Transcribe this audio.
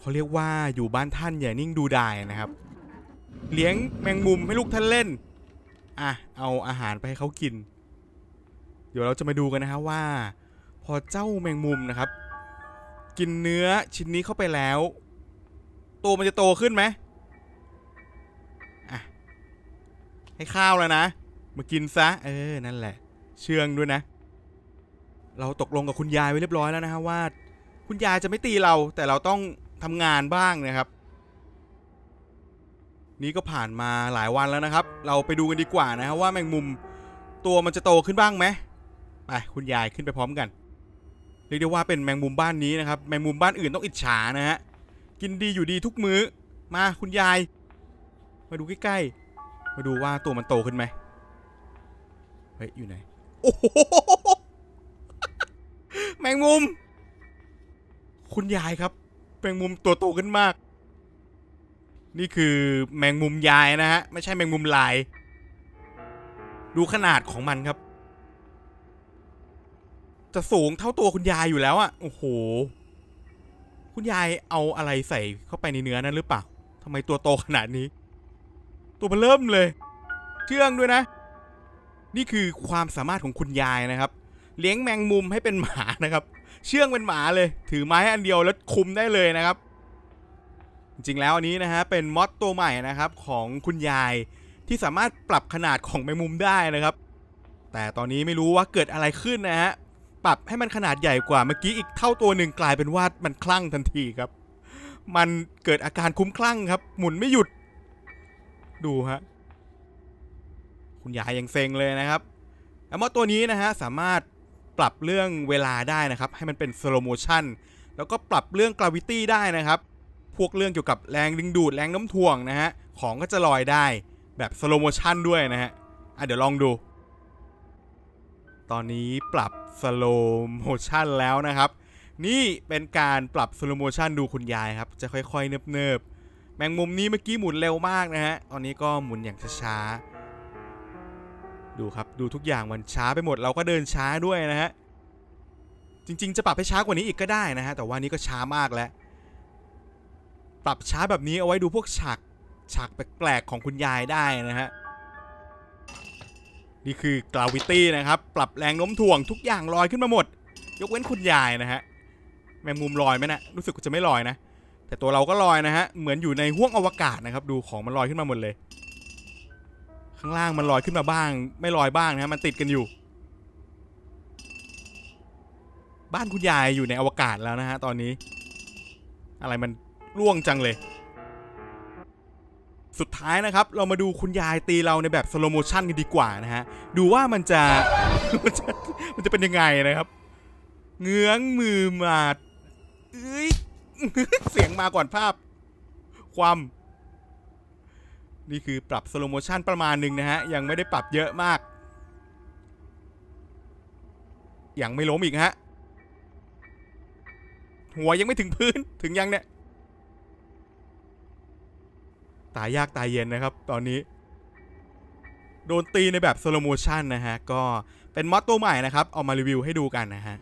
เขาเรียกว่า อยู่บ้านท่านอย่านิ่งดูดายนะครับ เลี้ยงแมงมุมให้ลูกท่านเล่นอ่ะเอาอาหารไปให้เขากิน เดี๋ยวเราจะมาดูกันนะฮะว่า พอเจ้าแมงมุมนะครับ กินเนื้อชิ้นนี้เข้าไปแล้วตัวมันจะโตขึ้นไหมอ่ะให้ข้าวแล้วนะ มากินซะ เออนั่นแหละ เชืองด้วยนะ เราตกลงกับคุณยายไว้เรียบร้อยแล้วนะฮะว่า คุณยายจะไม่ตีเราแต่เราต้องทำงานบ้างนะครับ นี่ก็ผ่านมาหลายวันแล้วนะครับ เราไปดูกันดีกว่านะครับว่าแมงมุมตัวมันจะโตขึ้นบ้างไหมไปคุณยายขึ้นไปพร้อมกันเรียกได้ว่าเป็นแมงมุมบ้านนี้นะครับแมงมุมบ้านอื่นต้องอิจฉานะฮะกินดีอยู่ดีทุกมื้อมาคุณยาย มาดูใกล้ๆมาดูว่าตัวมันโตขึ้นไหมเฮ้ยอยู่ไหนโอ้โหแมงมุม คุณยายครับแมงมุมตัวโตขึ้นมาก นี่คือแมงมุมยายนะฮะไม่ใช่แมงมุมลาย ดูขนาดของมันครับ จะสูงเท่าตัวคุณยายอยู่แล้วอะ่ะ โอ้โห คุณยายเอาอะไรใส่เข้าไปในเนื้อนั้น หรือเปล่าทำไมตัวโตขนาดนี้ ตัวมันเริ่มเลย เชื่องด้วยนะ นี่คือความสามารถของคุณยายนะครับเลี้ยงแมงมุมให้เป็นหมานะครับ เชื่องเป็นหมาเลย ถือไม้อันเดียวแล้วคุมได้เลยนะครับ จริงแล้วอันนี้นะฮะเป็นมอสตัวใหม่นะครับ ของคุณยายที่สามารถปรับขนาดของแมงมุมได้นะครับ แต่ตอนนี้ไม่รู้ว่าเกิดอะไรขึ้นนะฮะปรับให้มันขนาดใหญ่กว่า เมื่อกี้อีกเท่าตัวหนึ่งกลายเป็นว่ามันคลั่งทันทีครับ มันเกิดอาการคุ้มคลั่งครับ หมุนไม่หยุด ดูฮะคุณยายยังเซ็งเลยนะครับแอวมอตัวนี้นะฮะสามารถปรับเรื่องเวลาได้นะครับให้มันเป็นสโลโมชันแล้วก็ปรับเรื่องกราวิตี้ได้นะครับ พวกเรื่องเกี่ยวกับแรงดึงดูดแรงน้ำถ่วงนะฮะของก็จะลอยได้แบบสโลโมชันด้วยนะฮะะเดี๋ยวลองดู ตอนนี้ปรับสโลโมชันแล้วนะครับนี่เป็นการปรับสโลโมชันดูคุณยาย ครับ จะค่อยๆเนิบๆแมงมุมนี้เมื่อกี้หมุนเร็วมากนะฮะตอนนี้ก็หมุนอย่างช้าๆดูครับดูทุกอย่างมันช้าไปหมดเราก็เดินช้าด้วยนะฮะ จริงๆ จะปรับให้ช้ากว่านี้อีกก็ได้นะฮะ แต่ว่านี้ก็ช้ามากแล้ว ปรับช้าแบบนี้เอาไว้ดูพวกฉากฉากแปลกๆของคุณยายได้นะฮะนี่คือกราวิตี้นะครับปรับแรงโน้มถ่วงทุกอย่างลอยขึ้นมาหมด ยกเว้นคุณยายนะฮะแมงมุมลอยไหมนะรู้สึกจะไม่ลอยนะ แต่ตัวเราก็ลอยนะฮะเหมือนอยู่ในห้วงอวกาศนะครับดูของมันลอยขึ้นมาหมดเลยข้างล่างมันลอยขึ้นมาบ้าง ไม่ลอยบ้างนะมันติดกันอยู่ บ้านคุณยายอยู่ในอวกาศแล้วนะฮะตอนนี้ อะไรมันร่วงจังเลย สุดท้ายนะครับ เรามาดูคุณยายตีเราในแบบสโลโมชันกันดีกว่านะฮะดูว่ามันจะมันจะมันจะเป็นยังไงนะครับ เงื้องมือมาเอ้ยเสียงมาก่อนภาพ ความนี่คือปรับสโลโมชันประมาณหนึ่งนะฮะ ยังไม่ได้ปรับเยอะมากยังไม่ล้มอีกฮะ หัวยังไม่ถึงพื้นถึงยังเนี่ย ตายยากตายเย็นนะครับ ตอนนี้ โดนตีในแบบสโลโมชันนะฮะ ก็เป็นมอดตัวใหม่นะครับเอามารีวิวให้ดูกันนะฮะ